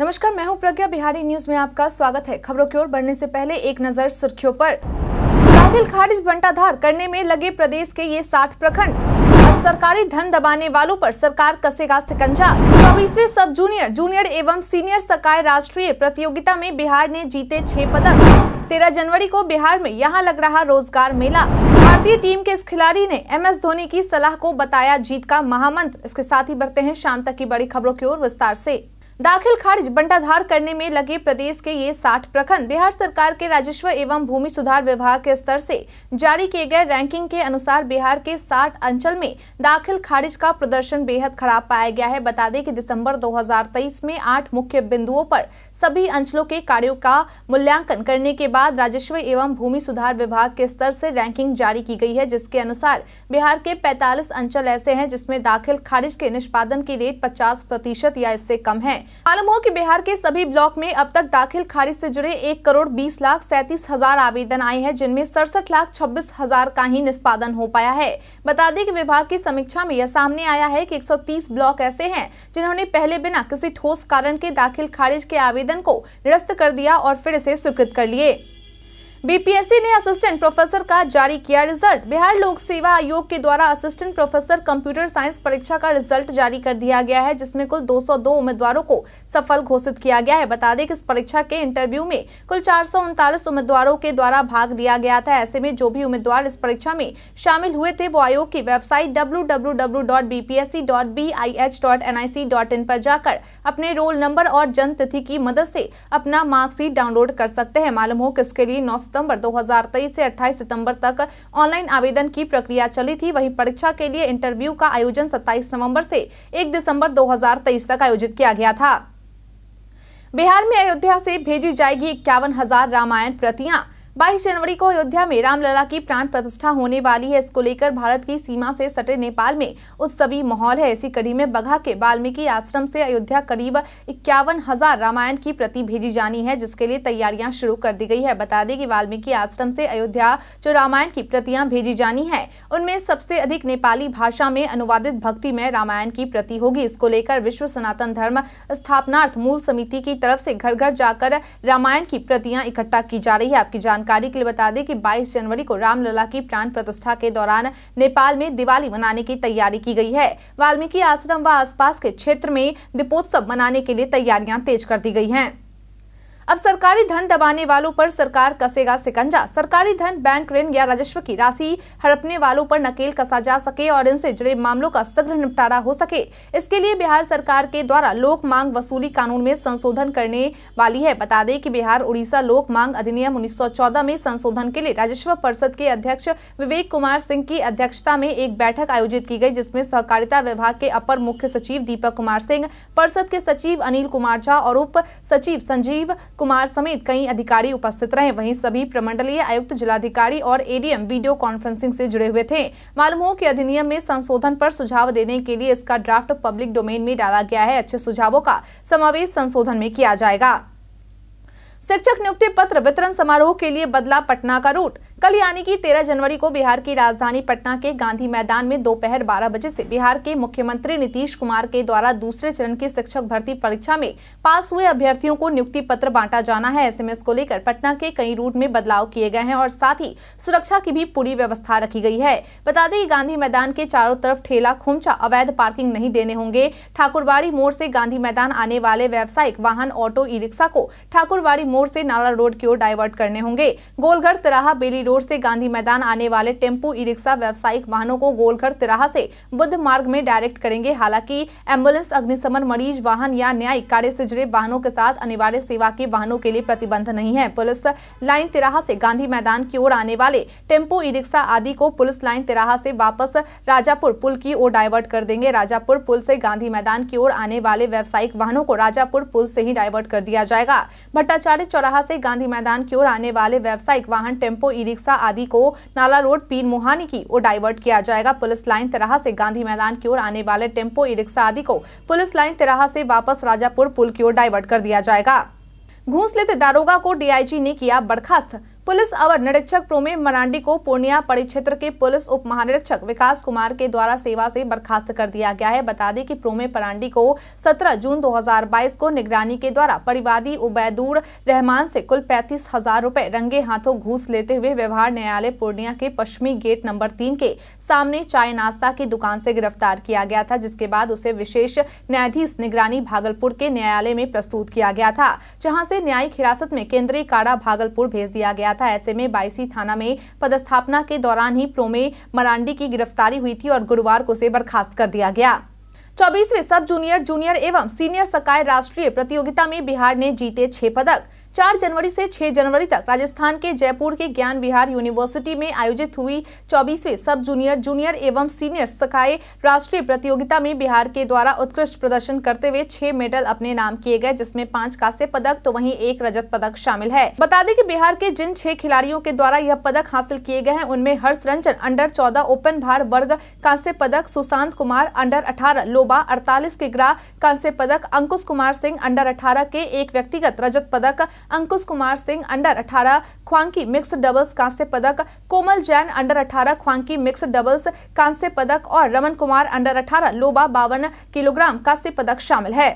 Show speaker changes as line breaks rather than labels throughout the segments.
नमस्कार मैं हूं प्रज्ञा बिहारी न्यूज में आपका स्वागत है खबरों की ओर बढ़ने से पहले एक नजर सुर्खियों पर कातिल खारिज बंटाधार करने में लगे प्रदेश के ये साठ प्रखंड अब सरकारी धन दबाने वालों पर सरकार कसेगा सिकंजा चौबीसवे सब जूनियर जूनियर एवं सीनियर सकाय राष्ट्रीय प्रतियोगिता में बिहार ने जीते छह पदक तेरह जनवरी को बिहार में यहाँ लग रहा रोजगार मेला भारतीय टीम के इस खिलाड़ी ने एम एस धोनी की सलाह को बताया जीत का महामंत्र इसके साथ ही बढ़ते हैं शाम तक की बड़ी खबरों की ओर विस्तार ऐसी दाखिल खारिज बंटाधार करने में लगे प्रदेश के ये 60 प्रखंड बिहार सरकार के राजस्व एवं भूमि सुधार विभाग के स्तर से जारी किए गए रैंकिंग के अनुसार बिहार के 60 अंचल में दाखिल खारिज का प्रदर्शन बेहद खराब पाया गया है बता दें कि दिसंबर 2023 में आठ मुख्य बिंदुओं पर सभी अंचलों के कार्यो का मूल्यांकन करने के बाद राजस्व एवं भूमि सुधार विभाग के स्तर से रैंकिंग जारी की गई है जिसके अनुसार बिहार के पैतालीस अंचल ऐसे हैं जिसमें दाखिल खारिज के निष्पादन की रेट पचास प्रतिशत या इससे कम है मालूम हो कि बिहार के सभी ब्लॉक में अब तक दाखिल खारिज से जुड़े एक करोड़ बीस लाख सैतीस हजार आवेदन आए हैं जिनमें सड़सठ लाख छब्बीस हजार का ही निष्पादन हो पाया है बता दें कि विभाग की समीक्षा में यह सामने आया है कि 130 ब्लॉक ऐसे हैं जिन्होंने पहले बिना किसी ठोस कारण के दाखिल खारिज के आवेदन को निरस्त कर दिया और फिर इसे स्वीकृत कर लिए बीपीएससी ने असिस्टेंट प्रोफेसर का जारी किया रिजल्ट बिहार लोक सेवा आयोग के द्वारा असिस्टेंट प्रोफेसर कंप्यूटर साइंस परीक्षा का रिजल्ट जारी कर दिया गया है जिसमें कुल 202 उम्मीदवारों को सफल घोषित किया गया है बता दें कि इस परीक्षा के इंटरव्यू में कुल चार उम्मीदवारों के द्वारा भाग लिया गया था ऐसे में जो भी उम्मीदवार इस परीक्षा में शामिल हुए थे वो आयोग की वेबसाइट डब्ल्यू पर जाकर अपने रोल नंबर और जन्म तिथि की मदद ऐसी अपना मार्क्सिट डाउनलोड कर सकते हैं मालूम हो कि इसके लिए नौ सितंबर 2023 से 28 सितंबर तक ऑनलाइन आवेदन की प्रक्रिया चली थी वहीं परीक्षा के लिए इंटरव्यू का आयोजन 27 नवंबर से 1 दिसंबर 2023 तक आयोजित किया गया था बिहार में अयोध्या से भेजी जाएगी इक्यावन हजार रामायण प्रतियां बाईस जनवरी को अयोध्या में रामलला की प्राण प्रतिष्ठा होने वाली है इसको लेकर भारत की सीमा से सटे नेपाल में उत्सवी माहौल है इसी कड़ी में बघा के वाल्मीकि आश्रम से अयोध्या करीब इक्यावन हजार रामायण की प्रति भेजी जानी है जिसके लिए तैयारियां शुरू कर दी गई है बता दें कि वाल्मीकि आश्रम से अयोध्या जो रामायण की प्रतियां भेजी जानी है उनमें सबसे अधिक नेपाली भाषा में अनुवादित भक्तिमय रामायण की प्रति होगी इसको लेकर विश्व सनातन धर्म स्थापनार्थ मूल समिति की तरफ से घर घर जाकर रामायण की प्रतियां इकट्ठा की जा रही है आपकी जानकारी जानकारी के लिए बता दें कि 22 जनवरी को रामलला की प्राण प्रतिष्ठा के दौरान नेपाल में दिवाली मनाने की तैयारी की गई है वाल्मीकि आश्रम व आसपास के क्षेत्र में दीपोत्सव मनाने के लिए तैयारियां तेज कर दी गई हैं अब सरकारी धन दबाने वालों पर सरकार कसेगा सिकंजा सरकारी धन बैंक ऋण या राजस्व की राशि हड़पने वालों पर नकेल कसा जा सके और इनसे जुड़े मामलों का शीघ्र निपटारा हो सके इसके लिए बिहार सरकार के द्वारा लोक मांग वसूली कानून में संशोधन करने वाली है बता दें कि बिहार उड़ीसा लोक मांग अधिनियम उन्नीस में संशोधन के लिए राजस्व परिषद के अध्यक्ष विवेक कुमार सिंह की अध्यक्षता में एक बैठक आयोजित की गयी जिसमे सहकारिता विभाग के अपर मुख्य सचिव दीपक कुमार सिंह परिषद के सचिव अनिल कुमार झा और उप सचिव संजीव कुमार समेत कई अधिकारी उपस्थित रहे वहीं सभी प्रमंडलीय आयुक्त जिलाधिकारी और एडीएम वीडियो कॉन्फ्रेंसिंग से जुड़े हुए थे मालूम हो कि अधिनियम में संशोधन पर सुझाव देने के लिए इसका ड्राफ्ट पब्लिक डोमेन में डाला गया है अच्छे सुझावों का समावेश संशोधन में किया जाएगा शिक्षक नियुक्ति पत्र वितरण समारोह के लिए बदला पटना का रूट कल यानी कि 13 जनवरी को बिहार की राजधानी पटना के गांधी मैदान में दोपहर 12 बजे से बिहार के मुख्यमंत्री नीतीश कुमार के द्वारा दूसरे चरण की शिक्षक भर्ती परीक्षा में पास हुए अभ्यर्थियों को नियुक्ति पत्र बांटा जाना है एसएमएस को लेकर पटना के कई रूट में बदलाव किए गए हैं और साथ ही सुरक्षा की भी पूरी व्यवस्था रखी गई है बता दें गांधी मैदान के चारों तरफ ठेला खुमचा अवैध पार्किंग नहीं देने होंगे ठाकुरबाड़ी मोड़ से गांधी मैदान आने वाले व्यावसायिक वाहन ऑटो ई रिक्शा को ठाकुरबाड़ी मोड़ से नाला रोड की ओर डाइवर्ट करने होंगे गोलघर तराहा बेली रोड ओर से गांधी मैदान आने वाले टेम्पो ई रिक्शा व्यावसायिक वाहनों को गोलघर तिराहा से बुद्ध मार्ग में डायरेक्ट करेंगे हालांकि एम्बुलेंस अग्निशमन मरीज वाहन या न्यायिक कार्य से जुड़े वाहनों के साथ अनिवार्य सेवा के वाहनों के लिए प्रतिबंध नहीं है पुलिस लाइन तिराहा से गांधी मैदान की ओर आने वाले टेम्पो ई रिक्शा आदि को पुलिस लाइन तिराहा से वापस राजापुर पुल की ओर डाइवर्ट कर देंगे राजापुर पुल से गांधी मैदान की ओर आने वाले व्यावसायिक वाहनों को राजापुर पुल से ही डायवर्ट कर दिया जाएगा भट्टाचार्य चौराहा से गांधी मैदान की ओर आने वाले व्यावसायिक वाहन टेम्पो ई रिक्शा आदि को नाला रोड पीर मुहानी की ओर डाइवर्ट किया जाएगा पुलिस लाइन तेराह से गांधी मैदान की ओर आने वाले टेम्पो ई रिक्शा आदि को पुलिस लाइन तेराह से वापस राजापुर पुल की ओर डाइवर्ट कर दिया जाएगा घूस लेते दारोगा को डीआईजी ने किया बर्खास्त पुलिस अवर निरीक्षक प्रोमे मरांडी को पूर्णिया परिक्षेत्र के पुलिस उप महानिरीक्षक विकास कुमार के द्वारा सेवा से बर्खास्त कर दिया गया है बता दें कि प्रोमे परांडी को 17 जून 2022 को निगरानी के द्वारा परिवादी उबैदूर रहमान से कुल पैंतीस हजार रूपए रंगे हाथों घूस लेते हुए व्यवहार न्यायालय पूर्णिया के पश्चिमी गेट नंबर तीन के सामने चाय नाश्ता की दुकान से गिरफ्तार किया गया था जिसके बाद उसे विशेष न्यायाधीश निगरानी भागलपुर के न्यायालय में प्रस्तुत किया गया था जहाँ से न्यायिक हिरासत में केंद्रीय काड़ा भागलपुर भेज दिया गया गया था ऐसे में बाईसी थाना में पदस्थापना के दौरान ही प्रोमे मरांडी की गिरफ्तारी हुई थी और गुरुवार को उसे बर्खास्त कर दिया गया चौबीसवें सब जूनियर जूनियर एवं सीनियर सकाय राष्ट्रीय प्रतियोगिता में बिहार ने जीते छह पदक 4 जनवरी से 6 जनवरी तक राजस्थान के जयपुर के ज्ञान विहार यूनिवर्सिटी में आयोजित हुई चौबीसवीं सब जूनियर जूनियर एवं सीनियर सकाए राष्ट्रीय प्रतियोगिता में बिहार के द्वारा उत्कृष्ट प्रदर्शन करते हुए छह मेडल अपने नाम किए गए जिसमें पांच कांस्य पदक तो वहीं एक रजत पदक शामिल है बता दें कि बिहार के जिन छह खिलाड़ियों के द्वारा यह पदक हासिल किए गए हैं उनमें हर्ष रंजन अंडर चौदह ओपन भार वर्ग कांस्य पदक सुशांत कुमार अंडर अठारह लोबा अड़तालीस के ग्राह कांस्य पदक अंकुश कुमार सिंह अंडर अठारह के एक व्यक्तिगत रजत पदक अंकुश कुमार सिंह अंडर 18 ख्वांकी मिक्स डबल्स कांस्य पदक कोमल जैन अंडर 18 ख्वांकी मिक्स डबल्स कांस्य पदक और रमन कुमार अंडर 18 लोबा बावन किलोग्राम कांस्य पदक शामिल है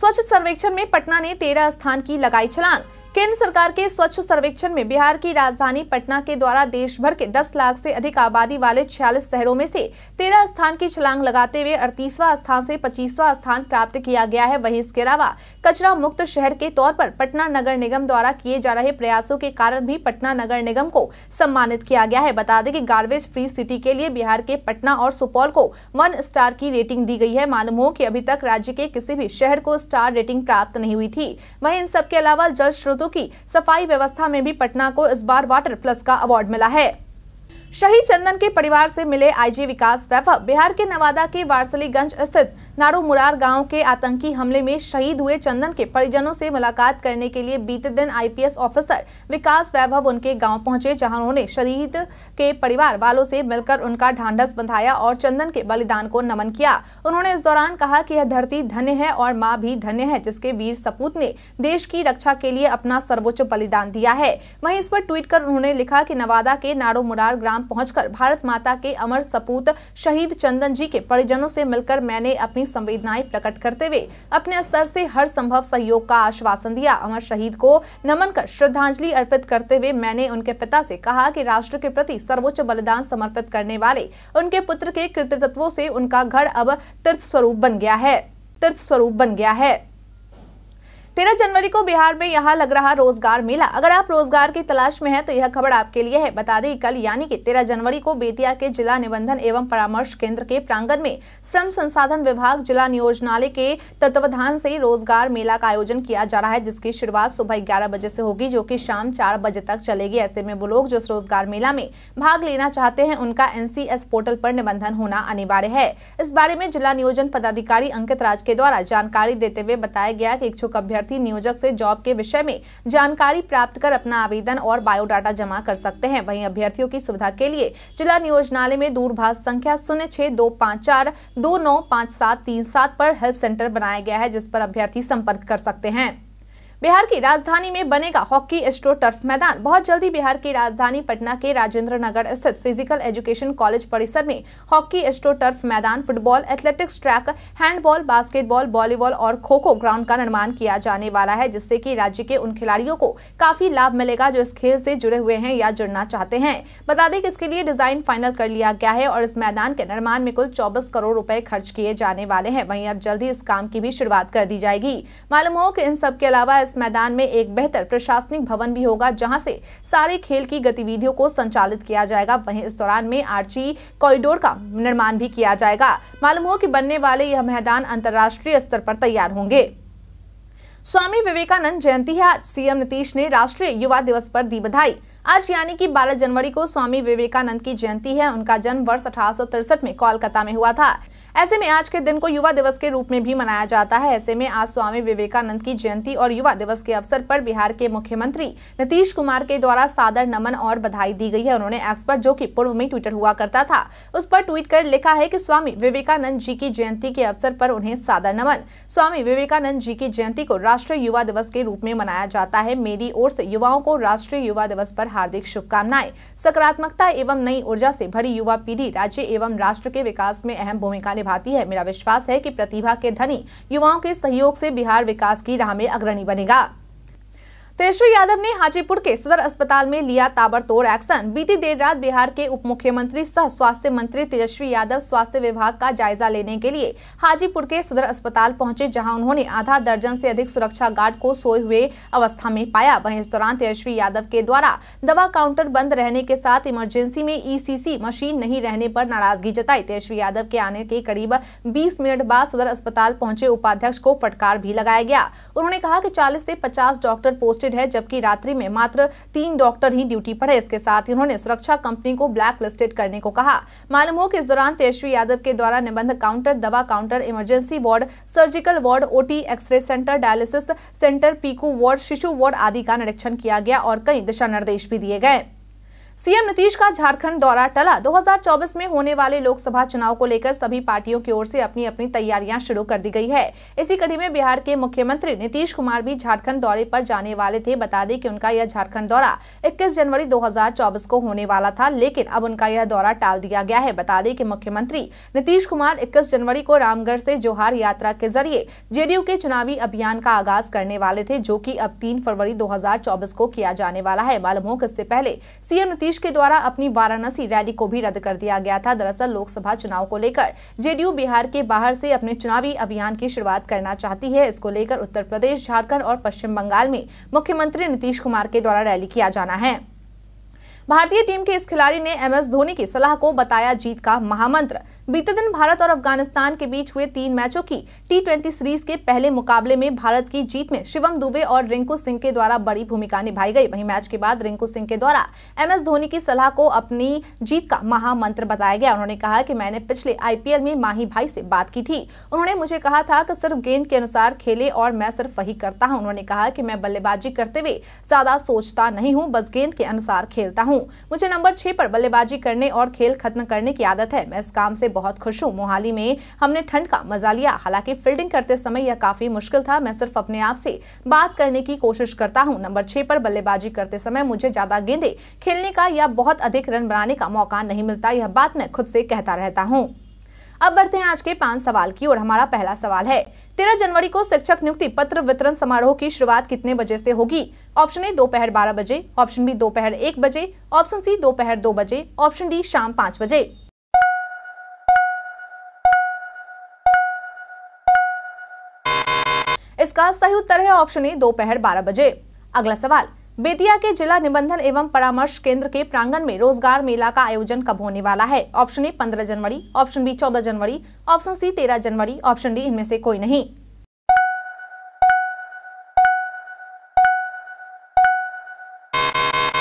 स्वच्छ सर्वेक्षण में पटना ने तेरह स्थान की लगाई छलांग केंद्र सरकार के स्वच्छ सर्वेक्षण में बिहार की राजधानी पटना के द्वारा देश भर के 10 लाख से अधिक आबादी वाले 46 शहरों में से 13 स्थान की छलांग लगाते हुए अड़तीसवां स्थान से 25वां स्थान प्राप्त किया गया है वहीं इसके अलावा कचरा मुक्त शहर के तौर पर पटना नगर निगम द्वारा किए जा रहे प्रयासों के कारण भी पटना नगर निगम को सम्मानित किया गया है बता दें की गार्बेज फ्री सिटी के लिए बिहार के पटना और सुपौल को वन स्टार की रेटिंग दी गई है मालूम हो की अभी तक राज्य के किसी भी शहर को स्टार रेटिंग प्राप्त नहीं हुई थी वही इन सबके अलावा जल स्रोत की सफाई व्यवस्था में भी पटना को इस बार वाटर प्लस का अवार्ड मिला है शहीद चंदन के परिवार से मिले आईजी विकास वैभव बिहार के नवादा के वारसलीगंज स्थित नारो मुरार गांव के आतंकी हमले में शहीद हुए चंदन के परिजनों से मुलाकात करने के लिए बीते दिन आईपीएस ऑफिसर विकास वैभव उनके गांव पहुंचे जहां उन्होंने शहीद के परिवार वालों से मिलकर उनका ढांढस बंधाया और चंदन के बलिदान को नमन किया उन्होंने इस दौरान कहा की यह धरती धन्य है और माँ भी धन्य है जिसके वीर सपूत ने देश की रक्षा के लिए अपना सर्वोच्च बलिदान दिया है वही इस पर ट्वीट कर उन्होंने लिखा की नवादा के नारो मुरार ग्राम शाम पहुंचकर भारत माता के अमर सपूत शहीद चंदन जी के परिजनों से मिलकर मैंने अपनी संवेदनाएं प्रकट करते हुए अपने स्तर से हर संभव सहयोग का आश्वासन दिया अमर शहीद को नमन कर श्रद्धांजलि अर्पित करते हुए मैंने उनके पिता से कहा कि राष्ट्र के प्रति सर्वोच्च बलिदान समर्पित करने वाले उनके पुत्र के कृतित्वों से उनका घर अब तीर्थ स्वरूप बन गया है तीर्थ स्वरूप बन गया है तेरह जनवरी को बिहार में यहाँ लग रहा रोजगार मेला अगर आप रोजगार की तलाश में हैं तो यह खबर आपके लिए है बता दें कल यानी कि तेरह जनवरी को बेतिया के जिला निबंधन एवं परामर्श केंद्र के प्रांगण में श्रम संसाधन विभाग जिला नियोजनालय के तत्वाधान से रोजगार मेला का आयोजन किया जा रहा है जिसकी शुरुआत सुबह ग्यारह बजे से होगी जो की शाम चार बजे तक चलेगी ऐसे में वो लोग जो रोजगार मेला में भाग लेना चाहते हैं उनका एन पोर्टल पर निबंधन होना अनिवार्य है इस बारे में जिला नियोजन पदाधिकारी अंकित राज के द्वारा जानकारी देते हुए बताया गया की इच्छुक अभ्यर्थ अभ्यर्थी नियोजक से जॉब के विषय में जानकारी प्राप्त कर अपना आवेदन और बायोडाटा जमा कर सकते हैं वहीं अभ्यर्थियों की सुविधा के लिए जिला नियोजनालय में दूरभाष संख्या शून्य छह दो पाँच चार दो नौ पाँच सात तीन सात पर हेल्प सेंटर बनाया गया है जिस पर अभ्यर्थी संपर्क कर सकते हैं बिहार की राजधानी में बनेगा हॉकी एस्ट्रो टर्फ मैदान बहुत जल्दी बिहार की राजधानी पटना के राजेंद्र नगर स्थित फिजिकल एजुकेशन कॉलेज परिसर में हॉकी एस्ट्रो टर्फ मैदान football athletics track handball basketball volleyball और खो खो ग्राउंड का निर्माण किया जाने वाला है जिससे की राज्य के उन खिलाड़ियों को काफी लाभ मिलेगा जो इस खेल से जुड़े हुए हैं या जुड़ना चाहते हैं बता दें कि इसके लिए डिजाइन फाइनल कर लिया गया है और इस मैदान के निर्माण में कुल चौबीस करोड़ रूपए खर्च किए जाने वाले हैं वही अब जल्दी इस काम की भी शुरुआत कर दी जाएगी मालूम हो की इन सब के अलावा इस मैदान में एक बेहतर प्रशासनिक भवन भी होगा जहां से सारे खेल की गतिविधियों को संचालित किया जाएगा वहीं इस दौरान में आर्ची कॉरिडोर का निर्माण भी किया जाएगा मालूम हो कि बनने वाले यह मैदान अंतर्राष्ट्रीय स्तर पर तैयार होंगे स्वामी विवेकानंद जयंती है आज सीएम नीतीश ने राष्ट्रीय युवा दिवस पर दी बधाई आज यानी कि 12 जनवरी को स्वामी विवेकानंद की जयंती है उनका जन्म वर्ष अठारह में कोलकाता में हुआ था ऐसे में आज के दिन को युवा दिवस के रूप में भी मनाया जाता है ऐसे में आज स्वामी विवेकानंद की जयंती और युवा दिवस के अवसर पर बिहार के मुख्यमंत्री नीतीश कुमार के द्वारा सादर नमन और बधाई दी गई है उन्होंने एक्सपर्ट जो की पूर्व में ट्विटर हुआ करता था उस पर ट्वीट कर लिखा है की स्वामी विवेकानंद जी की जयंती के अवसर पर उन्हें सादर नमन स्वामी विवेकानंद जी की जयंती को राष्ट्रीय युवा दिवस के रूप में मनाया जाता है मेरी ओर से युवाओं को राष्ट्रीय युवा दिवस पर हार्दिक शुभकामनाएं सकारात्मकता एवं नई ऊर्जा से भरी युवा पीढ़ी राज्य एवं राष्ट्र के विकास में अहम भूमिका निभाती है मेरा विश्वास है कि प्रतिभा के धनी युवाओं के सहयोग से बिहार विकास की राह में अग्रणी बनेगा तेजस्वी यादव ने हाजीपुर के सदर अस्पताल में लिया ताबड़तोड़ एक्शन बीती देर रात बिहार के उप मुख्यमंत्री सह स्वास्थ्य मंत्री तेजस्वी यादव स्वास्थ्य विभाग का जायजा लेने के लिए हाजीपुर के सदर अस्पताल पहुंचे जहां उन्होंने आधा दर्जन से अधिक सुरक्षा गार्ड को सोए हुए अवस्था में पाया वहीं इस दौरान तेजस्वी यादव के द्वारा दवा काउंटर बंद रहने के साथ इमरजेंसी में ई मशीन नहीं रहने पर नाराजगी जताई तेजस्वी यादव के आने के करीब बीस मिनट बाद सदर अस्पताल पहुंचे उपाध्यक्ष को फटकार भी लगाया गया उन्होंने कहा की चालीस ऐसी पचास डॉक्टर पोस्ट लिस्टेड है जबकि रात्रि में मात्र तीन डॉक्टर ही ड्यूटी पर है इसके साथ ही उन्होंने सुरक्षा कंपनी को ब्लैक लिस्टेड करने को कहा मालूम हो कि इस दौरान तेजस्वी यादव के द्वारा निबंध काउंटर दवा counter emergency ward surgical ward OT x-ray center dialysis center PICU ward शिशु वार्ड आदि का निरीक्षण किया गया और कई दिशा निर्देश भी दिए गए सीएम नीतीश का झारखंड दौरा टला 2024 में होने वाले लोकसभा चुनाव को लेकर सभी पार्टियों की ओर से अपनी अपनी तैयारियां शुरू कर दी गई है इसी कड़ी में बिहार के मुख्यमंत्री नीतीश कुमार भी झारखंड दौरे पर जाने वाले थे बता दें कि उनका यह झारखंड दौरा 21 जनवरी 2024 को होने वाला था लेकिन अब उनका यह दौरा टाल दिया गया है बता दें की मुख्यमंत्री नीतीश कुमार इक्कीस जनवरी को रामगढ़ ऐसी जोहार यात्रा के जरिए जेडीयू के चुनावी अभियान का आगाज करने वाले थे जो की अब तीन फरवरी दो को किया जाने वाला है मालूम हो इससे पहले सीएम नीतीश के द्वारा अपनी वाराणसी रैली को भी रद्द कर दिया गया था दरअसल लोकसभा चुनाव को लेकर जेडीयू बिहार के बाहर से अपने चुनावी अभियान की शुरुआत करना चाहती है इसको लेकर उत्तर प्रदेश झारखंड और पश्चिम बंगाल में मुख्यमंत्री नीतीश कुमार के द्वारा रैली किया जाना है भारतीय टीम के इस खिलाड़ी ने एमएस धोनी की सलाह को बताया जीत का महामंत्र बीते दिन भारत और अफगानिस्तान के बीच हुए तीन मैचों की टी सीरीज के पहले मुकाबले में भारत की जीत में शिवम दुबे और रिंकू सिंह के द्वारा बड़ी भूमिका निभाई गई वहीं मैच के बाद रिंकू सिंह के द्वारा एम धोनी की सलाह को अपनी जीत का महामंत्र बताया गया उन्होंने कहा कि मैंने पिछले आईपीएल में माही भाई से बात की थी उन्होंने मुझे कहा था कि सिर्फ गेंद के अनुसार खेले और मैं सिर्फ वही करता हूँ उन्होंने कहा कि मैं बल्लेबाजी करते हुए ज्यादा सोचता नहीं हूँ बस गेंद के अनुसार खेलता हूँ हूँ मुझे नंबर छह पर बल्लेबाजी करने और खेल खत्म करने की आदत है मैं इस काम से बहुत खुश हूँ मोहाली में हमने ठंड का मजा लिया हालांकि फील्डिंग करते समय यह काफी मुश्किल था मैं सिर्फ अपने आप से बात करने की कोशिश करता हूँ नंबर छह पर बल्लेबाजी करते समय मुझे ज्यादा गेंदे खेलने का या बहुत अधिक रन बनाने का मौका नहीं मिलता यह बात मैं खुद से कहता रहता हूँ अब बढ़ते हैं आज के पांच सवाल की और हमारा पहला सवाल है तेरह जनवरी को शिक्षक नियुक्ति पत्र वितरण समारोह की शुरुआत कितने बजे से होगी ऑप्शन ए दोपहर बारह बजे ऑप्शन बी दोपहर एक बजे ऑप्शन सी दोपहर दो बजे ऑप्शन डी शाम पाँच बजे इसका सही उत्तर है ऑप्शन ए दोपहर बारह बजे अगला सवाल बेतिया के जिला निबंधन एवं परामर्श केंद्र के प्रांगण में रोजगार मेला का आयोजन कब होने वाला है ऑप्शन ए पंद्रह जनवरी ऑप्शन बी चौदह जनवरी ऑप्शन सी तेरह जनवरी ऑप्शन डी इनमें से कोई नहीं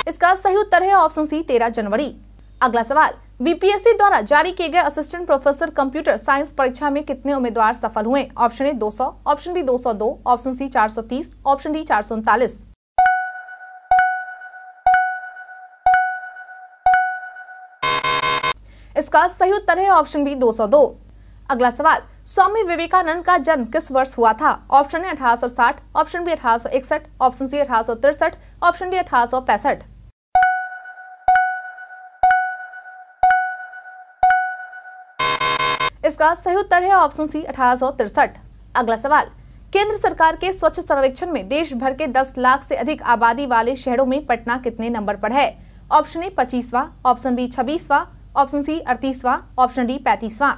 इसका सही उत्तर है ऑप्शन सी तेरह जनवरी अगला सवाल बीपीएससी द्वारा जारी किए गए असिस्टेंट प्रोफेसर कंप्यूटर साइंस परीक्षा में कितने उम्मीदवार सफल हुए option A 200, option B 202, option C 430, option D चार इसका सही उत्तर है ऑप्शन बी 202। अगला सवाल स्वामी विवेकानंद का जन्म किस वर्ष हुआ था option A 1860, option B 1861, option C 1863, option D अठारह इसका सही उत्तर है ऑप्शन सी अठारह अगला सवाल केंद्र सरकार के स्वच्छ सर्वेक्षण में देश भर के 10 लाख से अधिक आबादी वाले शहरों में पटना कितने नंबर पर है ऑप्शन ए पच्चीसवा ऑप्शन बी छब्बीसवा ऑप्शन सी अड़तीसवां ऑप्शन डी पैंतीसवां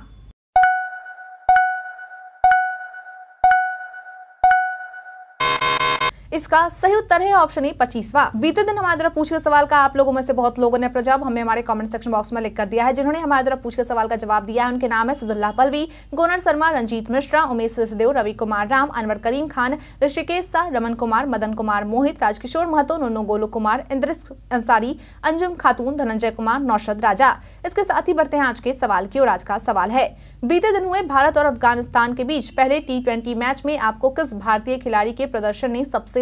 इसका सही उत्तर है ऑप्शन ई पच्चीसवा बीते दिन हमारे द्वारा पूछे सवाल का आप लोगों में से बहुत लोगों ने प्रजाब हमें हमारे कमेंट सेक्शन बॉक्स में लिख कर दिया है जिन्होंने हमारे द्वारा पूछे सवाल का जवाब दिया है उनके नाम है सदुल्ला पलवी गोनर शर्मा रंजीत मिश्रा उमेश सिसदेव रवि कुमार राम अनवर करीम खान ऋषिकेश शाह रमन कुमार मदन कुमार मोहित राजकिशोर महतो नोनो गोलू कुमार इंद्र अंसारी अंजुम खातून धनंजय कुमार नौशद राजा इसके साथ ही बढ़ते हैं आज के सवाल की और आज का सवाल है बीते दिन हुए भारत और अफगानिस्तान के बीच पहले टी मैच में आपको किस भारतीय खिलाड़ी के प्रदर्शन ने सबसे